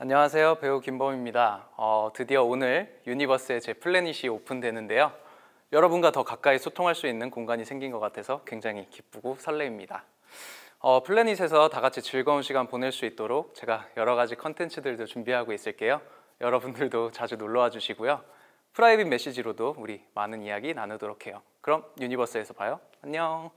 안녕하세요. 배우 김범입니다. 어, 드디어 오늘 유니버스의 제 플래닛이 오픈되는데요. 여러분과 더 가까이 소통할 수 있는 공간이 생긴 것 같아서 굉장히 기쁘고 설레입니다. 어, 플래닛에서 다 같이 즐거운 시간 보낼 수 있도록 제가 여러 가지 컨텐츠들도 준비하고 있을게요. 여러분들도 자주 놀러와 주시고요. 프라이빗 메시지로도 우리 많은 이야기 나누도록 해요. 그럼 유니버스에서 봐요. 안녕.